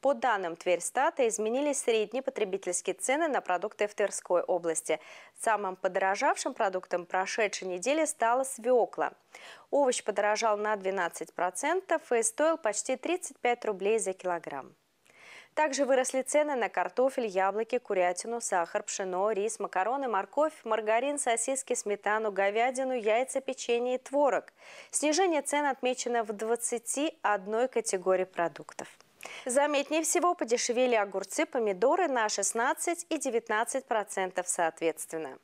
По данным Тверьстата, изменились средние потребительские цены на продукты в Тверской области. Самым подорожавшим продуктом прошедшей недели стала свекла. Овощ подорожал на 12% и стоил почти 35 рублей за килограмм. Также выросли цены на картофель, яблоки, курятину, сахар, пшено, рис, макароны, морковь, маргарин, сосиски, сметану, говядину, яйца, печенье и творог. Снижение цен отмечено в 21 категории продуктов. Заметнее всего подешевели огурцы, помидоры на 16 и 19% соответственно.